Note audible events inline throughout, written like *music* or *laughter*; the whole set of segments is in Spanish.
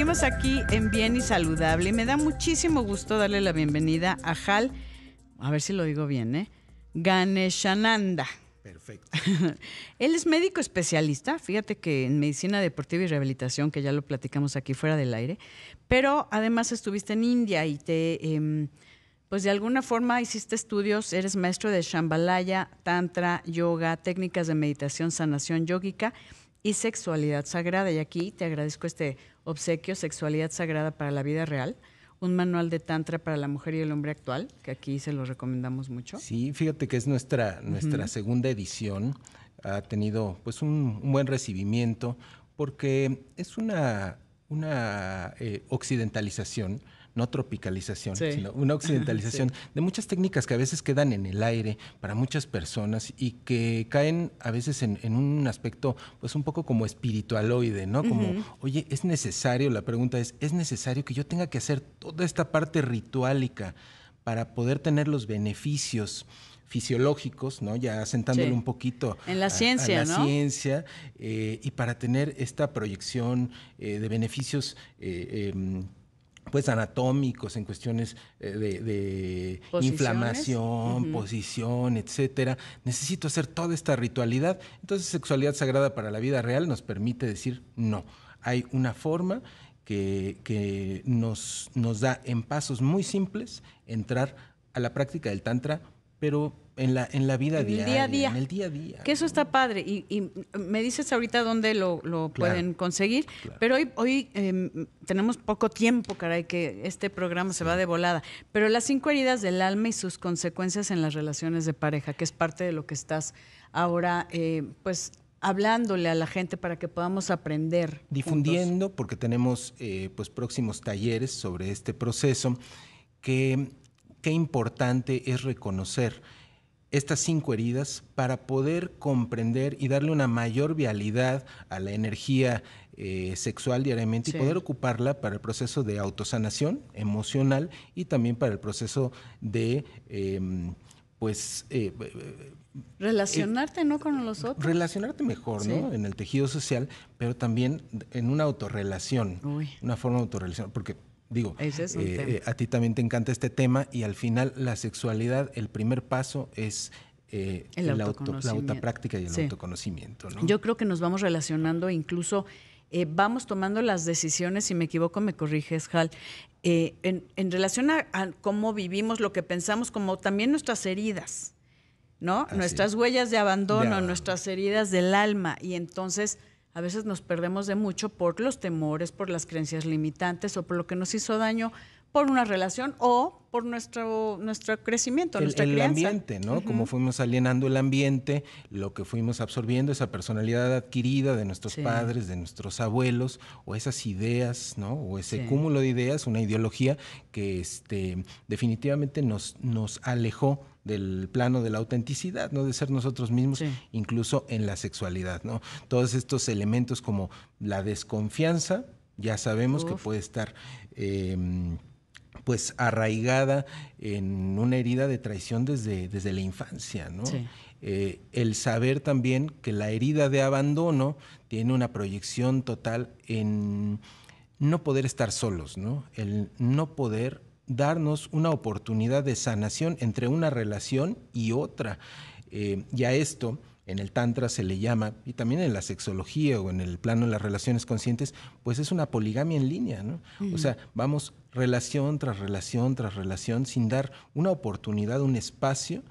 Seguimos aquí en Bien y Saludable. Me da muchísimo gusto darle la bienvenida a Hal, a ver si lo digo bien, ¿eh? Ganeshananda. Perfecto. *laughs* Él es médico especialista, fíjate que en medicina deportiva y rehabilitación, que ya lo platicamos aquí fuera del aire, pero además estuviste en India y te, em, pues de alguna forma hiciste estudios, eres maestro de Shambhalaya, Tantra, Yoga, técnicas de meditación, sanación yógica y Sexualidad Sagrada. Y aquí te agradezco este obsequio, Sexualidad Sagrada para la Vida Real, un manual de Tantra para la mujer y el hombre actual, que aquí se lo recomendamos mucho. Sí, fíjate que es nuestra, nuestra segunda edición. Ha tenido pues un, buen recibimiento porque es una, una eh, occidentalización no tropicalización, sino una occidentalización *laughs* de muchas técnicas que a veces quedan en el aire para muchas personas y que caen a veces en, un aspecto pues un poco como espiritualoide, ¿no? Como, oye, es necesario, la pregunta es, ¿es necesario que yo tenga que hacer toda esta parte ritualica para poder tener los beneficios? fisiológicos, ¿no? Ya sentándole un poquito en la ciencia, la ciencia eh, y para tener esta proyección eh, de beneficios eh, em, pues anatómicos, en cuestiones eh, de, inflamación, posición, etcétera. Necesito hacer toda esta ritualidad. Entonces, sexualidad sagrada para la vida real nos permite decir no. Hay una forma que, nos, nos da en pasos muy simples entrar a la práctica del tantra, pero en la, en la vida diaria, en el día a día. Que eso está padre. Y, me dices ahorita dónde lo, pueden conseguir, pero hoy, hoy em, tenemos poco tiempo, caray, que este programa se va de volada. Pero las cinco heridas del alma y sus consecuencias en las relaciones de pareja, que es parte de lo que estás ahora, eh, pues hablándole a la gente para que podamos aprender. Difundiendo, porque tenemos eh, pues próximos talleres sobre este proceso, que qué importante es reconocer estas cinco heridas para poder comprender y darle una mayor vialidad a la energía eh, sexual diariamente y poder ocuparla para el proceso de autosanación emocional y también para el proceso de, em, pues... Eh, eh, relacionarte, ¿no? Con los otros. Relacionarte mejor, ¿no? En el tejido social, pero también en una autorrelación, una forma de autorrelación, porque Digo, eh, eh, a ti también te encanta este tema y al final la sexualidad, el primer paso es eh, la autopráctica y el autoconocimiento. Yo creo que nos vamos relacionando e incluso... vamos tomando las decisiones, si me equivoco me corriges, Hal, en, relación a, cómo vivimos, lo que pensamos, como también nuestras heridas, ¿no? Nuestras huellas de abandono, nuestras heridas del alma. Y entonces a veces nos perdemos de mucho por los temores, por las creencias limitantes o por lo que nos hizo daño por una relación o por nuestro, nuestro crecimiento, el, nuestra el ambiente, ¿no? Como fuimos alienando el ambiente, lo que fuimos absorbiendo, esa personalidad adquirida de nuestros padres, de nuestros abuelos, o esas ideas, ¿no? O ese cúmulo de ideas, una ideología que este, definitivamente nos, nos alejó del plano de la autenticidad, ¿no? De ser nosotros mismos, incluso en la sexualidad, ¿no? Todos estos elementos como la desconfianza, ya sabemos que puede estar... Eh, pues arraigada en una herida de traición desde, desde la infancia, eh, el saber también que la herida de abandono tiene una proyección total en no poder estar solos, El no poder darnos una oportunidad de sanación entre una relación y otra. Eh, y a esto en el Tantra se le llama, y también en la sexología o en el plano de las relaciones conscientes, pues es una poligamia en línea, ¿no? O sea, vamos relación tras relación tras relación sin dar una oportunidad, un espacio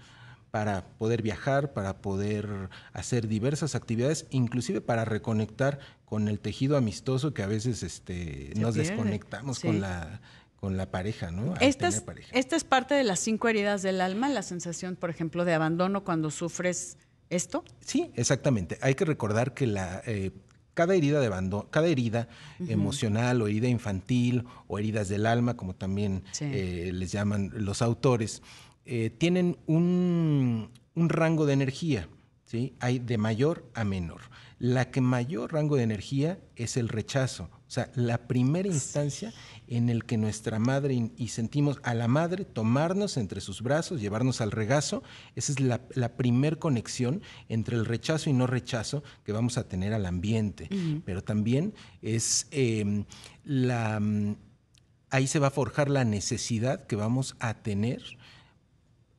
para poder viajar, para poder hacer diversas actividades, inclusive para reconectar con el tejido amistoso que a veces este, nos desconectamos con la con la pareja, ¿no? esta es parte de las cinco heridas del alma, la sensación, por ejemplo, de abandono cuando sufres esto? Sí, exactamente. Hay que recordar que la... Eh, cada herida de bando, cada herida emocional o herida infantil o heridas del alma, como también eh, les llaman los autores, eh, tienen un, un, rango de energía, ¿sí? Hay de mayor a menor la que mayor rango de energía es el rechazo, o sea, la primera instancia en el que nuestra madre y sentimos a la madre tomarnos entre sus brazos, llevarnos al regazo, esa es la, primera primer conexión entre el rechazo y no rechazo que vamos a tener al ambiente, pero también es em, la mm, ahí se va a forjar la necesidad que vamos a tener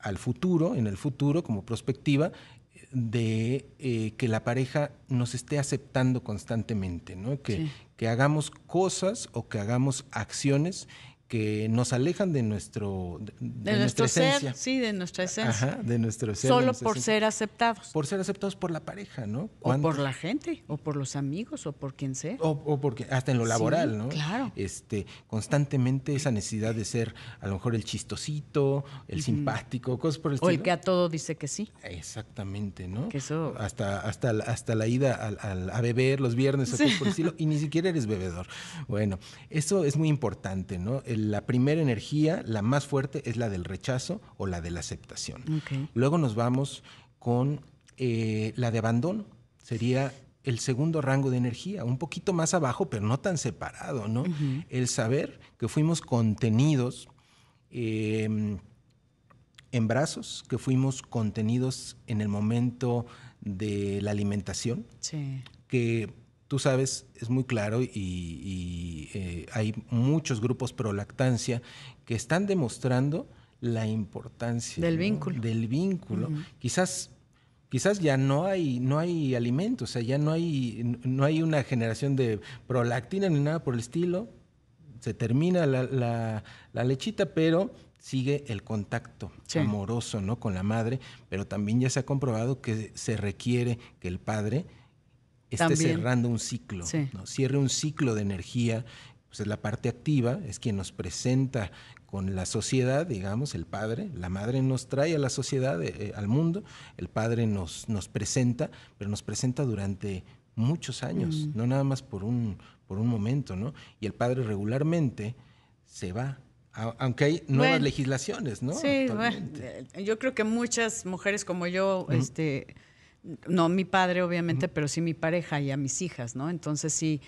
al futuro, en el futuro, como prospectiva de eh, que la pareja nos esté aceptando constantemente, ¿no? que, que hagamos cosas o que hagamos acciones que nos alejan de nuestro de, de, nuestro ser, sí, de nuestra esencia. Ajá, de nuestro ser. Solo por ser aceptados. Por ser aceptados por la pareja, ¿no? O por la gente, o por los amigos, o por quien sea. O, porque hasta en lo laboral, ¿no? Claro. Este, constantemente esa necesidad de ser a lo mejor el chistosito, el simpático, cosas por el estilo. O el que a todo dice que sí. Exactamente, ¿no? eso... hasta, hasta, hasta la ida al beber los viernes o cosas por el estilo, y ni siquiera eres bebedor. Bueno, eso es muy importante, ¿no? la primera energía, la más fuerte, es la del rechazo o la de la aceptación. Luego nos vamos con eh, la de abandono. Sería el segundo rango de energía, un poquito más abajo, pero no tan separado, ¿no? El saber que fuimos contenidos em, en brazos, que fuimos contenidos en el momento de la alimentación, que tú sabes, es muy claro y, hay muchos grupos prolactancia que están demostrando la importancia del vínculo. Del vínculo. Quizás quizás ya no hay no hay alimentos, o sea, ya no hay no hay una generación de prolactina ni nada por el estilo. Se termina la, lechita, pero sigue el contacto amoroso ¿no? con la madre, pero también ya se ha comprobado que se requiere que el padre esté cerrando un ciclo, cierre un ciclo de energía, pues la parte activa, es quien nos presenta con la sociedad, digamos, el padre, la madre nos trae a la sociedad, eh, eh, al mundo, el padre nos, nos presenta, pero nos presenta durante muchos años, mm. no nada más por un, por un momento, ¿no? Y el padre regularmente se va, aunque hay nuevas legislaciones, ¿no? Sí, eh, yo creo que muchas mujeres como yo, este, no mi padre obviamente, pero sí mi pareja y a mis hijas, ¿no? Entonces sí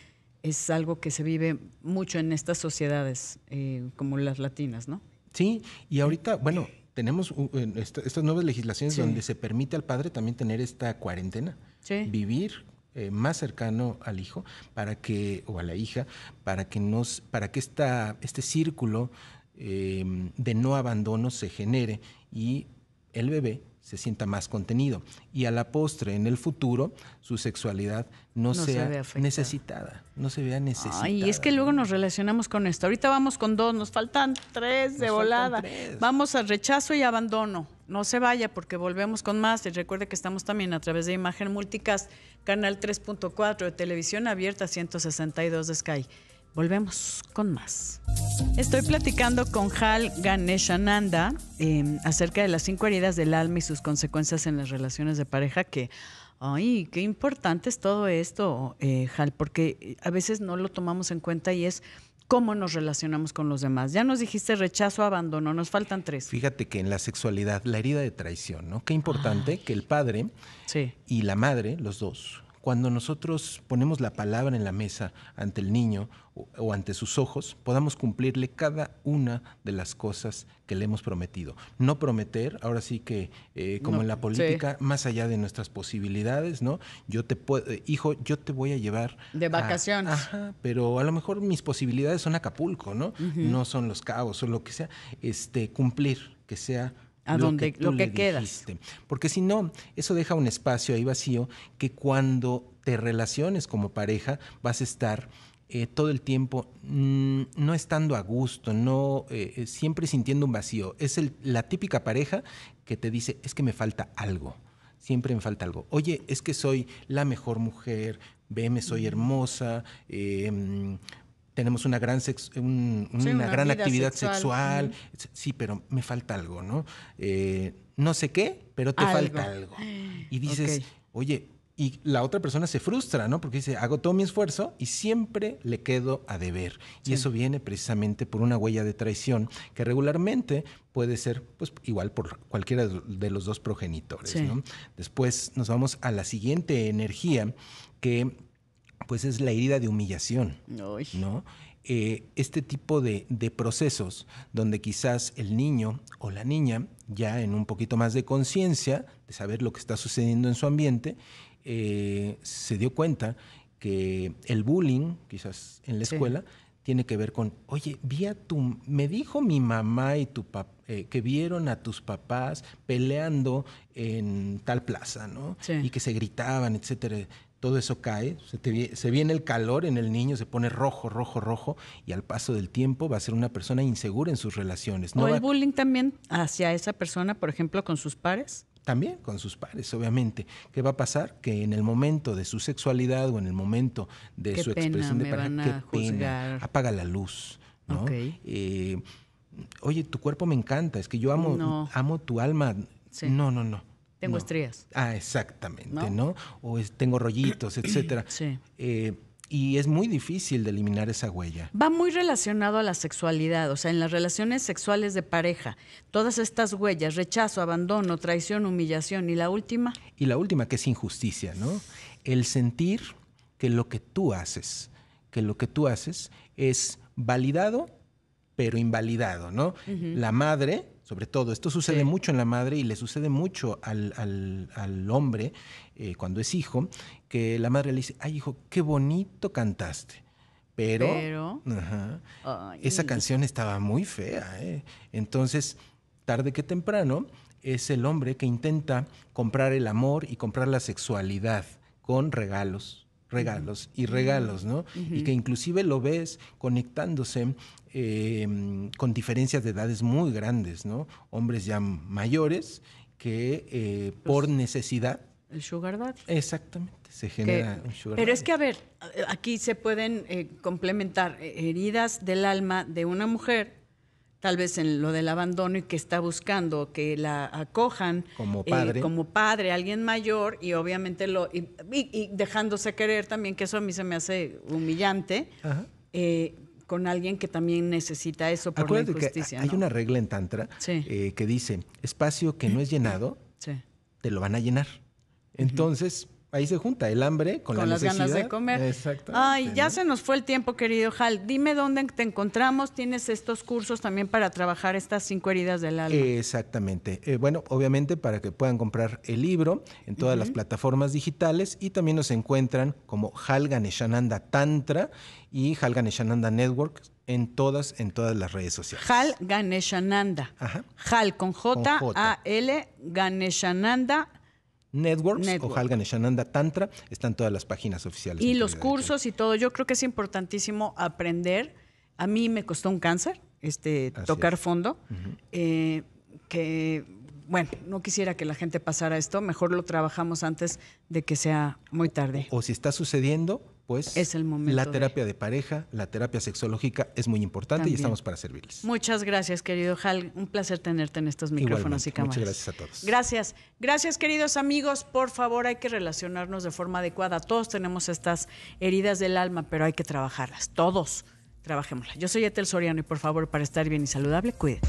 es algo que se vive mucho en estas sociedades eh, como las latinas, ¿no? Sí, y ahorita, bueno, tenemos estas nuevas legislaciones donde se permite al padre también tener esta cuarentena, vivir eh, más cercano al hijo para que o a la hija para que nos para que esta, este círculo eh, de no abandono se genere y el bebé se sienta más contenido y a la postre en el futuro su sexualidad no, sea necesitada, no se vea necesitada. Ay, y es que luego nos relacionamos con esto. Ahorita vamos con dos, nos faltan tres de volada. Vamos al rechazo y abandono. No se vaya porque volvemos con más. Y recuerde que estamos también a través de Imagen Multicast, canal 3.4 de televisión abierta 162 de Sky. Volvemos con más. Estoy platicando con Hal Ganeshananda eh, em, acerca de las cinco heridas del alma y sus consecuencias en las relaciones de pareja que Ay, qué importante es todo esto, eh, Hal, porque eh, a veces no lo tomamos en cuenta y es cómo nos relacionamos con los demás. Ya nos dijiste rechazo, abandono, nos faltan tres. Fíjate que en la sexualidad, la herida de traición, ¿no? Qué importante que el padre y la madre, los dos, cuando nosotros ponemos la palabra en la mesa ante el niño o, ante sus ojos, podamos cumplirle cada una de las cosas que le hemos prometido. No prometer, ahora sí que eh, como en la política, más allá de nuestras posibilidades, ¿no? Yo te eh, hijo, yo te voy a llevar. De vacaciones. ajá, pero a lo mejor mis posibilidades son Acapulco, ¿no? No son los cabos o lo que sea. Este, cumplir, que sea a donde lo que Porque si no, eso deja un espacio ahí vacío que cuando te relaciones como pareja vas a estar eh, todo el tiempo mm, no estando a gusto, no eh, eh, siempre sintiendo un vacío. Es la típica pareja que te dice es que me falta algo. Siempre me falta algo. Oye, es que soy la mejor mujer, veme, soy hermosa, eh, mm, tenemos una gran, una gran actividad sexual. Sí, pero me falta algo, ¿no? Eh, no sé qué, pero te falta algo. Y dices, oye, y la otra persona se frustra, ¿no? Porque dice, hago todo mi esfuerzo y siempre le quedo a deber. Y eso viene precisamente por una huella de traición que regularmente puede ser, pues, igual por cualquiera de los dos progenitores, ¿no? Después nos vamos a la siguiente energía que pues es la herida de humillación, ¿no? Eh, este tipo de, procesos donde quizás el niño o la niña, ya en un poquito más de conciencia, de saber lo que está sucediendo en su ambiente, eh, se dio cuenta que el bullying, quizás en la escuela, tiene que ver con, oye, vi a tu, me dijo mi mamá y tu papá, eh, que vieron a tus papás peleando en tal plaza, ¿no? Y que se gritaban, etcétera todo eso cae, se, viene el calor en el niño, se pone rojo, rojo, rojo, y al paso del tiempo va a ser una persona insegura en sus relaciones. No ¿O el bullying también hacia esa persona, por ejemplo, con sus pares? También con sus pares, obviamente. ¿Qué va a pasar? Que en el momento de su sexualidad o en el momento de su expresión de pareja, qué pena, apaga la luz. ¿no? Eh, oye, tu cuerpo me encanta, es que yo amo, amo tu alma. No, no, no. Tengo estrías. Ah, exactamente, ¿no? O tengo rollitos, *clears throat* etcétera. Sí. Eh, y es muy difícil de eliminar esa huella. Va muy relacionado a la sexualidad, o sea, en las relaciones sexuales de pareja, todas estas huellas, rechazo, abandono, traición, humillación, y la última. Y la última, que es injusticia, ¿no? El sentir que lo que tú haces, que lo que tú haces es validado, pero invalidado, ¿no? La madre sobre todo. Esto sucede mucho en la madre y le sucede mucho al, hombre eh, cuando es hijo, que la madre le dice, ay hijo, qué bonito cantaste. Pero, esa canción estaba muy fea. ¿eh? Entonces, tarde que temprano, es el hombre que intenta comprar el amor y comprar la sexualidad con regalos, regalos y regalos, ¿no? Y que inclusive lo ves conectándose em, con diferencias de edades muy grandes, ¿no? Hombres ya mayores que eh, por necesidad... El sugar daddy. Exactamente, se genera el sugar Pero es que, a ver, aquí se pueden eh, complementar eh, heridas del alma de una mujer tal vez en lo del abandono y que está buscando que la acojan como eh, padre, como padre alguien mayor y obviamente lo y, dejándose querer también que eso a mí se me hace humillante eh, con alguien que también necesita eso por la hay una regla en tantra eh, que dice espacio que no es llenado te lo van a llenar entonces Ahí se junta el hambre con, con las ganas de comer. Exacto. Ay, ya se nos fue el tiempo, querido Hal. Dime dónde te encontramos. Tienes estos cursos también para trabajar estas cinco heridas del alma. Exactamente. Eh, bueno, obviamente para que puedan comprar el libro en todas las plataformas digitales y también nos encuentran como Hal Ganeshananda Tantra y Hal Ganeshananda Network en todas, en todas las redes sociales. Hal Ganeshananda. Hal con J-A-L Ganeshananda Networks Network. o Tantra, están todas las páginas oficiales. Y los cursos y todo, yo creo que es importantísimo aprender. A mí me costó un cáncer, este, tocar fondo, eh, que bueno, no quisiera que la gente pasara esto, mejor lo trabajamos antes de que sea muy tarde. O, si está sucediendo, pues es el momento la terapia de... pareja, la terapia sexológica es muy importante y estamos para servirles. Muchas gracias, querido Hal. Un placer tenerte en estos micrófonos y cámaras. Muchas gracias a todos. Gracias. Gracias, queridos amigos. Por favor, hay que relacionarnos de forma adecuada. Todos tenemos estas heridas del alma, pero hay que trabajarlas. Todos trabajémoslas. Yo soy Etel Soriano y por favor, para estar bien y saludable, cuide.